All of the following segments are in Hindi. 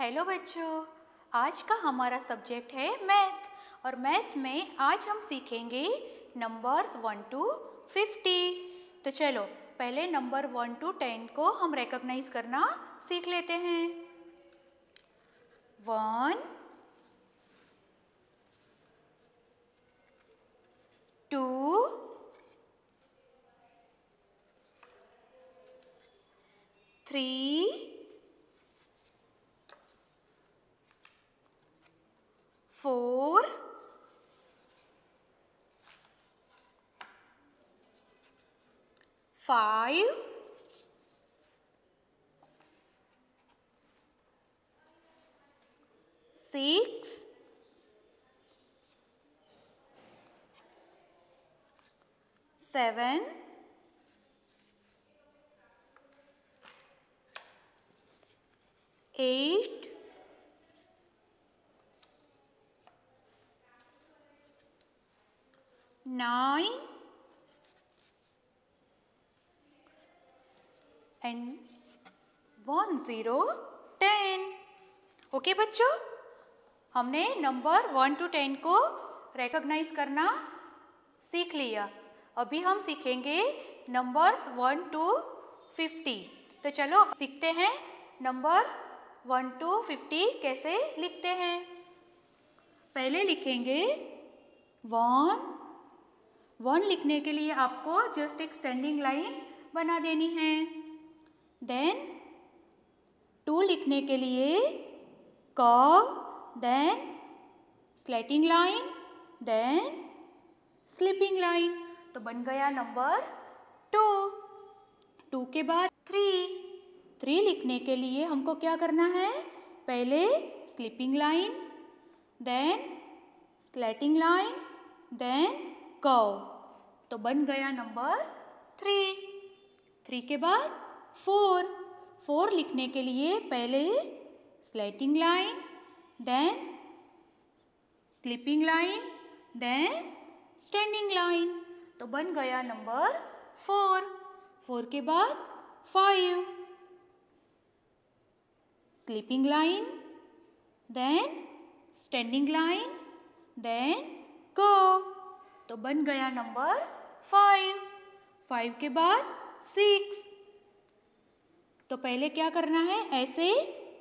हेलो बच्चों आज का हमारा सब्जेक्ट है मैथ और मैथ में आज हम सीखेंगे नंबर्स वन टू फिफ्टी तो चलो पहले नंबर वन टू टेन को हम रिकॉग्नाइज करना सीख लेते हैं one two three four, five, six, seven, eight, nine and one zero ten okay बच्चों हमने नंबर वन टू टेन को रिकॉग्नाइज करना सीख लिया अभी हम सीखेंगे नंबर्स वन टू फिफ्टी तो चलो सीखते हैं नंबर वन टू फिफ्टी कैसे लिखते हैं पहले लिखेंगे वन वन लिखने के लिए आपको जस्ट एक स्टैंडिंग लाइन बना देनी है देन टू लिखने के लिए क then slanting line then sleeping line तो बन गया नंबर टू टू के बाद थ्री थ्री लिखने के लिए हमको क्या करना है पहले sleeping line then slanting line then curve तो बन गया नंबर थ्री थ्री के बाद फोर फोर लिखने के लिए पहले slanting line then sleeping line then standing line तो बन गया नंबर फोर फोर के बाद five sleeping line then standing line then curve तो बन गया नंबर फाइव फाइव के बाद सिक्स तो पहले क्या करना है ऐसे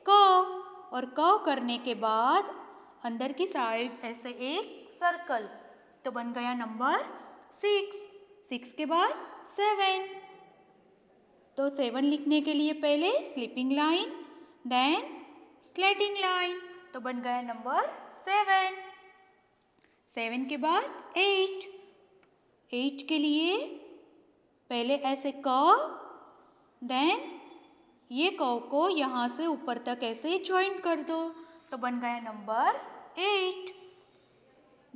कव और कव करने के बाद अंदर की साइड ऐसे एक सर्कल तो बन गया नंबर सिक्स सिक्स के बाद सेवन तो सेवन लिखने के लिए पहले sleeping line then slanting line तो बन गया नंबर सेवन सेवन के बाद एट एट के लिए पहले ऐसे क देन ये क को यहाँ से ऊपर तक ऐसे ज्वाइन कर दो तो बन गया number eight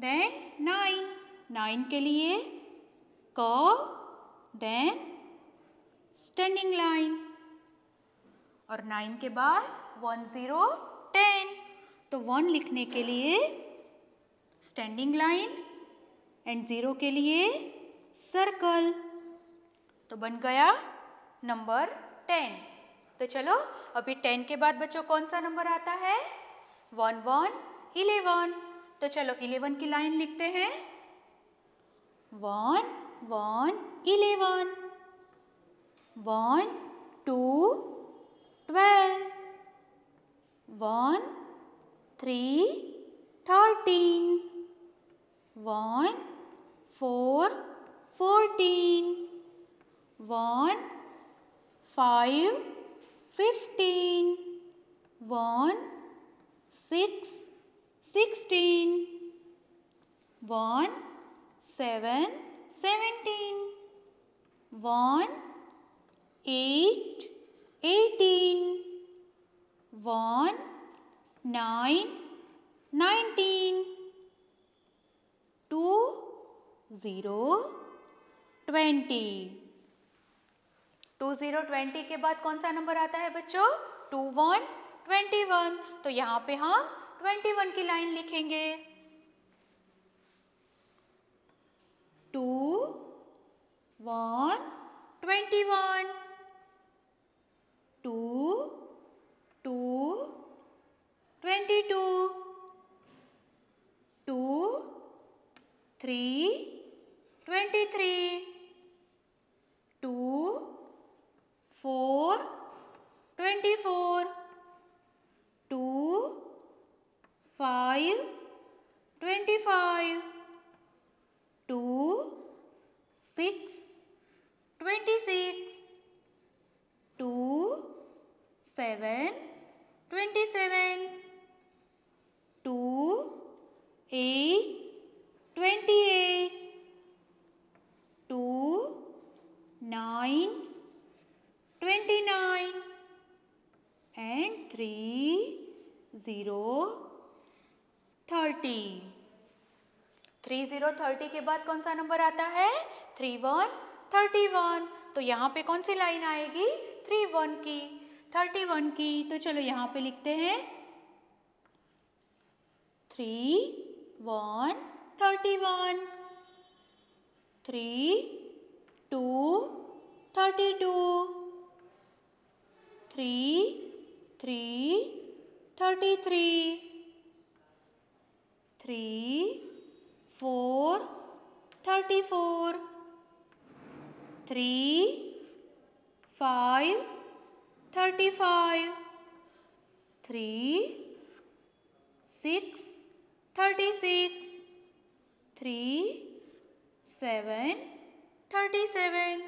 then nine nine के लिए क देन स्टैंडिंग लाइन और नाइन के बाद वन ज़ीरो टेन तो वन लिखने के लिए स्टैंडिंग लाइन एंड ज़ीरो के लिए सर्कल तो बन गया नंबर टेन तो चलो अभी टेन के बाद बच्चों कौन सा नंबर आता है वन वन इलेवन तो चलो इलेवन की लाइन लिखते हैं one one eleven one two twelve one three thirteen 1, 4, 14. 1, 5, 15. 1, 6, 16. 1, 7, 17. 1, 8, 18. 1, 9, 19. Zero twenty two zero twenty के बाद कौन सा नंबर आता है बच्चों टू वन ट्वेंटी वन तो यहां पे हम ट्वेंटी वन की लाइन लिखेंगे two one twenty one two two twenty two two three 23 2 4 24 2 5 25 2 6 thirty three zero thirty के बाद कौन सा नंबर आता है थ्री वन थर्टी वन तो यहाँ पे कौन सी लाइन आएगी थ्री वन की थर्टी वन की तो चलो यहाँ पे लिखते हैं three one thirty one three two thirty two three three thirty three three, four, thirty-four. Three, five, thirty-five. Three, six, thirty-six. Three, seven, thirty-seven.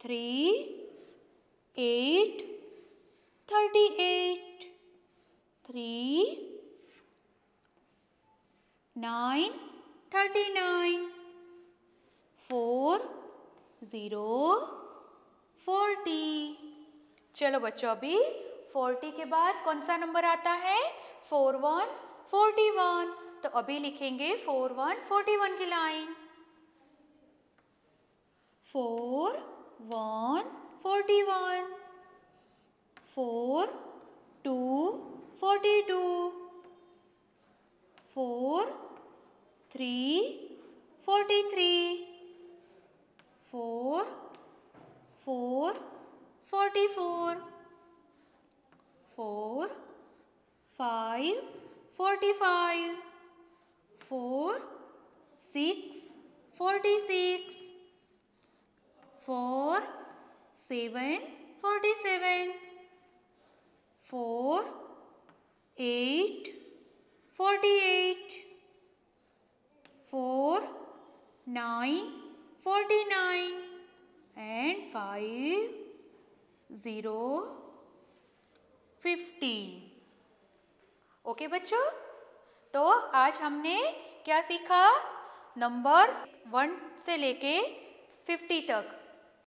Three, eight, thirty-eight. Three, nine thirty nine four zero forty चलो बच्चों अभी फोर्टी के बाद कौन सा नंबर आता है फोर वन फोर्टी वन तो अभी लिखेंगे फोर वन फोर्टी वन की line four one forty one four two forty two four forty-three. Four, forty-four. Four, forty-five. Four, forty-six. Four, forty-seven. Four, 48 four, nine, forty-nine, and five, zero, fifty. okay, बच्चों तो आज हमने क्या सीखा नंबर्स वन से लेके फिफ्टी तक